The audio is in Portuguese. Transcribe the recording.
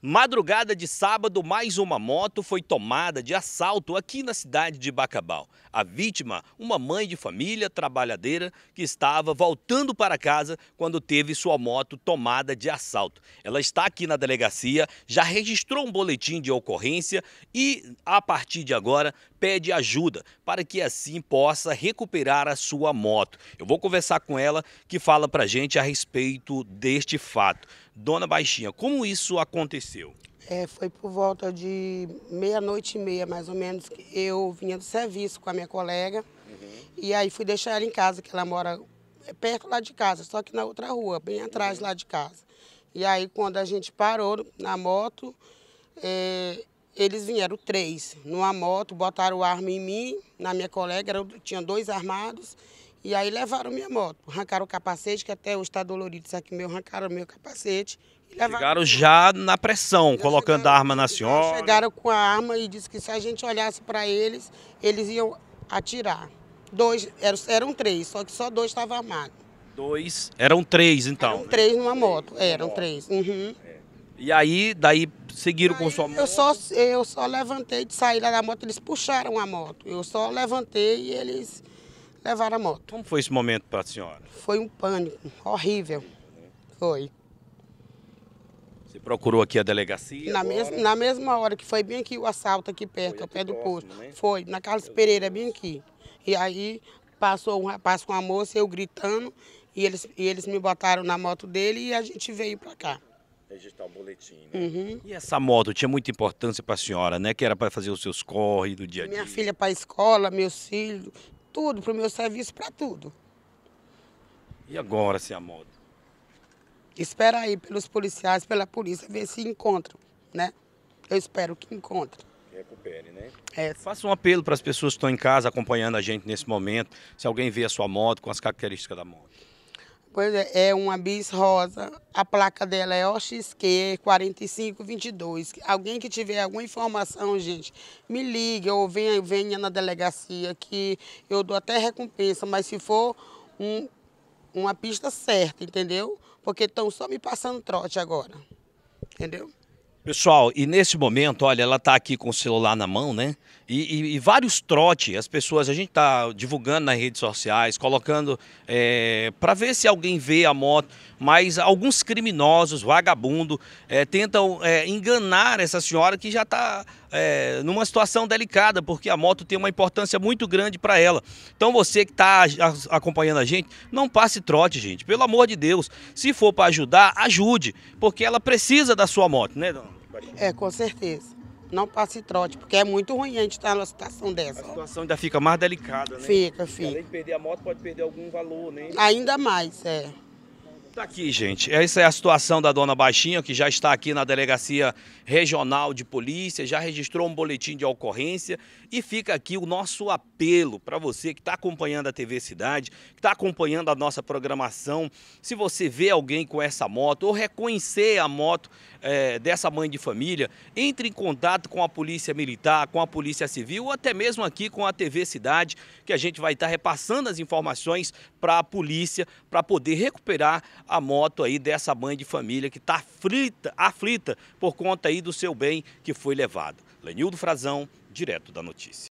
Madrugada de sábado, mais uma moto foi tomada de assalto aqui na cidade de Bacabal. A vítima, uma mãe de família trabalhadeira que estava voltando para casa quando teve sua moto tomada de assalto. Ela está aqui na delegacia, já registrou um boletim de ocorrência e, a partir de agora, pede ajuda para que assim possa recuperar a sua moto. Eu vou conversar com ela que fala para gente a respeito deste fato. Dona Baixinha, como isso aconteceu? É, foi por volta de meia-noite e meia, mais ou menos, que eu vinha do serviço com a minha colega. Uhum. E aí fui deixar ela em casa, que ela mora é perto lá de casa, só que na outra rua, bem atrás uhum. lá de casa. E aí quando a gente parou na moto, é, eles vieram três numa moto, botaram arma em mim, na minha colega, eram tinha dois armados e aí levaram minha moto, arrancaram o capacete, que até hoje está dolorido isso aqui meu, arrancaram meu capacete. Chegaram já na pressão, já colocando chegaram, a arma na senhora. Chegaram com a arma e disse que se a gente olhasse para eles, eles iam atirar. Dois, eram, eram três, só que só dois estavam armados. Dois, eram três então? Eram né? três numa moto, eram três. Uhum. É. E aí, daí seguiram aí, com sua moto? Eu só, eu só levantei de saída da moto, eles puxaram a moto. Eu só levantei e eles levaram a moto. Como foi esse momento para a senhora? Foi um pânico horrível. Foi. Você procurou aqui a delegacia? Na, mes na mesma hora que foi bem aqui o assalto aqui perto, ao pé do posto. Né? Foi, na Carlos Pereira, bem aqui. E aí passou um rapaz com a moça, eu gritando, e eles, e eles me botaram na moto dele e a gente veio para cá. Registrar o boletim, né? Uhum. E essa moto tinha muita importância para a senhora, né? Que era para fazer os seus corres do dia a dia. Minha filha para a escola, meus filhos, tudo, para o meu serviço, para tudo. E agora, se a moto Espera aí pelos policiais, pela polícia, ver se encontram, né? Eu espero que encontrem. Recupere, né? É. Faça um apelo para as pessoas que estão em casa acompanhando a gente nesse momento, se alguém vê a sua moto, com as características da moto. Pois é, é uma bis rosa. A placa dela é OXQ 4522. Alguém que tiver alguma informação, gente, me liga ou venha, venha na delegacia que eu dou até recompensa, mas se for um, uma pista certa, entendeu? Porque estão só me passando trote agora, entendeu? Pessoal, e nesse momento, olha, ela está aqui com o celular na mão, né? E, e, e vários trotes, as pessoas, a gente está divulgando nas redes sociais, colocando é, para ver se alguém vê a moto, mas alguns criminosos, vagabundo, é, tentam é, enganar essa senhora que já está é, numa situação delicada, porque a moto tem uma importância muito grande para ela. Então você que está acompanhando a gente, não passe trote, gente. Pelo amor de Deus, se for para ajudar, ajude, porque ela precisa da sua moto, né, dona? É, com certeza. Não passe trote, porque é muito ruim a gente estar tá numa situação dessa. A situação ainda fica mais delicada, né? Fica, fica. Além de perder a moto, pode perder algum valor, né? Ainda mais, é. Tá aqui, gente. Essa é a situação da dona Baixinha, que já está aqui na Delegacia Regional de Polícia, já registrou um boletim de ocorrência e fica aqui o nosso apelo para você que está acompanhando a TV Cidade, que está acompanhando a nossa programação. Se você vê alguém com essa moto ou reconhecer a moto é, dessa mãe de família, entre em contato com a Polícia Militar, com a Polícia Civil ou até mesmo aqui com a TV Cidade, que a gente vai estar tá repassando as informações para a polícia para poder recuperar a moto aí dessa mãe de família que está aflita, aflita por conta aí do seu bem que foi levado. Lenildo Frazão, direto da notícia.